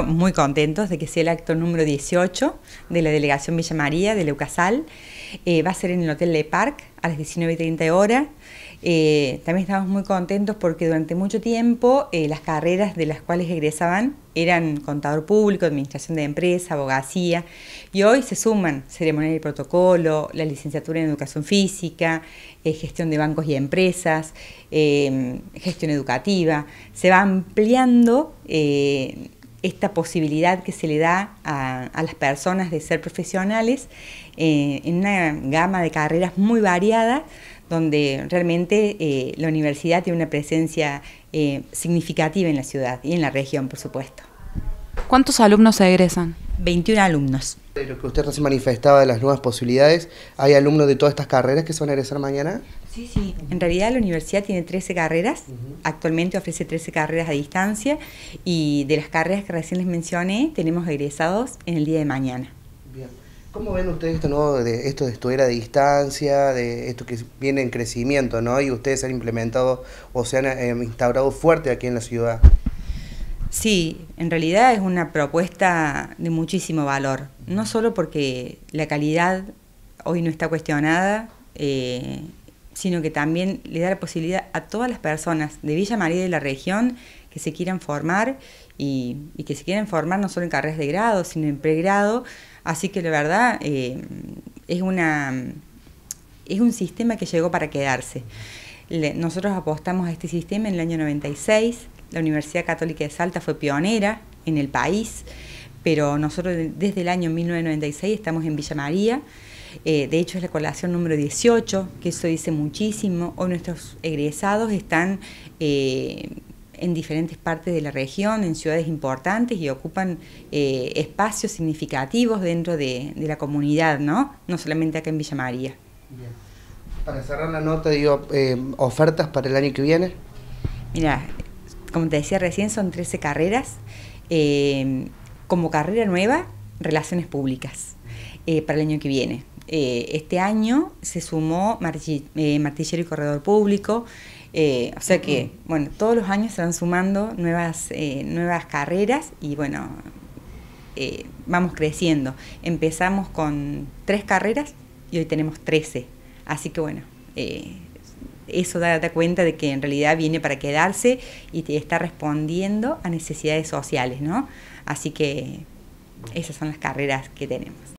muy contentos de que sea el acto número 18 de la delegación Villa María de Leucasal. Eh, va a ser en el Hotel Le Parc a las 19.30 horas. Eh, también estamos muy contentos porque durante mucho tiempo eh, las carreras de las cuales egresaban eran contador público, administración de empresa, abogacía, y hoy se suman ceremonia y protocolo, la licenciatura en educación física, gestión de bancos y empresas, gestión educativa. Se va ampliando esta posibilidad que se le da a, las personas de ser profesionales eh, en una gama de carreras muy variada, donde realmente eh, la universidad tiene una presencia eh, significativa en la ciudad y en la región, por supuesto. ¿Cuántos alumnos se egresan? 21 alumnos. De lo que usted recién manifestaba de las nuevas posibilidades, ¿hay alumnos de todas estas carreras que se van a egresar mañana? Sí, sí. En realidad la universidad tiene 13 carreras, actualmente ofrece 13 carreras a distancia y de las carreras que recién les mencioné tenemos egresados en el día de mañana. Bien. ¿Cómo ven ustedes esto, nuevo de esto de estudiar a distancia, de esto que viene en crecimiento, ¿no? Y ustedes han implementado o se han eh, instaurado fuerte aquí en la ciudad. Sí, en realidad es una propuesta de muchísimo valor, no solo porque la calidad hoy no está cuestionada, eh, sino que también le da la posibilidad a todas las personas de Villa María y de la región que se quieran formar y, que se quieran formar no solo en carreras de grado, sino en pregrado. Así que la verdad eh, es, una, es un sistema que llegó para quedarse. nosotros apostamos a este sistema en el año 96 la Universidad Católica de Salta fue pionera en el país, pero nosotros desde el año 1996 estamos en Villa María. Eh, de hecho, es la colación número 18, que eso dice muchísimo. Hoy nuestros egresados están eh, en diferentes partes de la región, en ciudades importantes y ocupan eh, espacios significativos dentro de, la comunidad, ¿no? No solamente acá en Villa María. Para cerrar la nota, digo, ofertas para el año que viene. Mira, como te decía recién, son 13 carreras. Eh, como carrera nueva, relaciones públicas eh, para el año que viene. Eh, este año se sumó martillero y corredor público. o sea que, bueno, todos los años se van sumando nuevas, nuevas carreras y bueno, vamos creciendo. Empezamos con tres carreras y hoy tenemos 13. Así que bueno, eso da, cuenta de que en realidad viene para quedarse y te está respondiendo a necesidades sociales, ¿no? Así que esas son las carreras que tenemos.